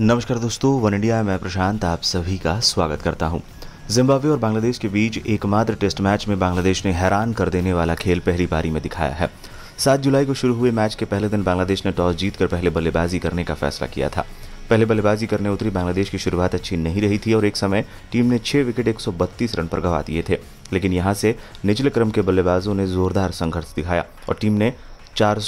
नमस्कार दोस्तों one India मैं प्रशांत आप सभी का स्वागत करता हूं। जिम्बाब्वे और बांग्लादेश के बीच एकमात्र टेस्ट मैच में बांग्लादेश ने हैरान कर देने वाला खेल पहली बारी में दिखाया है सात जुलाई को शुरू हुए मैच के पहले दिन बांग्लादेश ने टॉस जीतकर पहले बल्लेबाजी करने का फैसला किया था पहले बल्लेबाजी करने उतरी बांग्लादेश की शुरुआत अच्छी नहीं रही थी और एक समय टीम ने छह विकेट एक रन पर गंवा दिए थे लेकिन यहाँ से निचले क्रम के बल्लेबाजों ने जोरदार संघर्ष दिखाया और टीम ने चार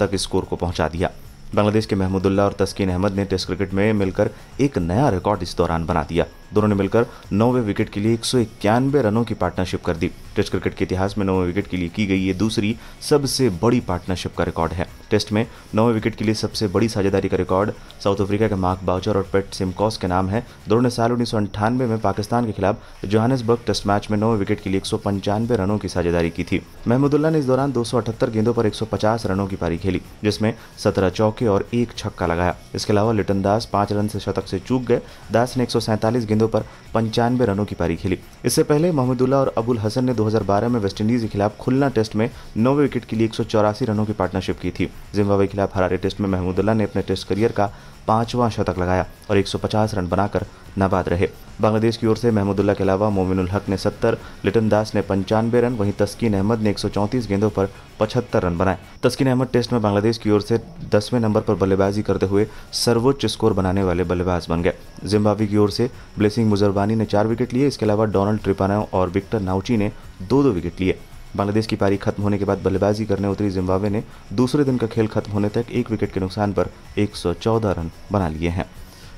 तक स्कोर को पहुंचा दिया बांग्लादेश के महमूदुल्ला और तस्कीन अहमद ने टेस्ट क्रिकेट में मिलकर एक नया रिकॉर्ड इस दौरान बना दिया दोनों ने मिलकर नौवे विकेट के लिए एक रनों की पार्टनरशिप कर दी टेस्ट क्रिकेट के इतिहास में नौवे विकेट के लिए की गई ये दूसरी सबसे बड़ी पार्टनरशिप का रिकॉर्ड है टेस्ट में नौवे विकेट के लिए सबसे बड़ी साझेदारी का रिकॉर्ड साउथ अफ्रीका के मार्क बाउचर और पेट सिमकॉस के नाम है दोनों ने साल उन्नीस में पाकिस्तान के खिलाफ जोहानसबर्ग टेस्ट मैच में नौवे विकेट के लिए एक रनों की साझेदारी की थी महमूदुल्ला ने इस दौरान दो गेंदों पर एक रनों की पारी खेली जिसमें सत्रह चौके और एक छक्का लगाया इसके अलावा लिटन दास पांच रन से शतक से चूक गए दास ने एक गेंदों गेंदों पर पंचानवे रनों की पारी खेली इससे पहले मोहम्मदुल्ला और अबुल हसन ने 2012 में वेस्टइंडीज के खिलाफ खुलना टेस्ट में नौ विकेट के लिए एक रनों की पार्टनरशिप की थी जिम्बावे के खिलाफ हरारे टेस्ट में महमूदुल्ला ने अपने टेस्ट करियर का पांचवां शतक लगाया और 150 रन बनाकर नाबाद रहे बांग्लादेश की ओर से महमूदुल्ला के अलावा मोमिनुल हक ने 70, लिटन दास ने पंचानवे रन वहीं तस्कीन अहमद ने 134 गेंदों पर 75 रन बनाए तस्कीन अहमद टेस्ट में बांग्लादेश की ओर से दसवें नंबर पर बल्लेबाजी करते हुए सर्वोच्च स्कोर बनाने वाले बल्लेबाज बन गए जिम्बाब्वे की ओर से ब्लेसिंग मुजरबानी ने चार विकेट लिए इसके अलावा डोनाल्ड ट्रिपानो और विक्टर नाउची ने दो दो विकेट लिए बांग्लादेश की पारी खत्म होने के बाद बल्लेबाजी करने उतरी जिम्बाब्वे ने दूसरे दिन का खेल खत्म होने तक एक विकेट के नुकसान पर 114 रन बना लिए हैं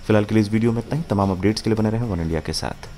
फिलहाल के लिए इस वीडियो में इतना ही तमाम अपडेट्स के लिए बने रहे वन इंडिया के साथ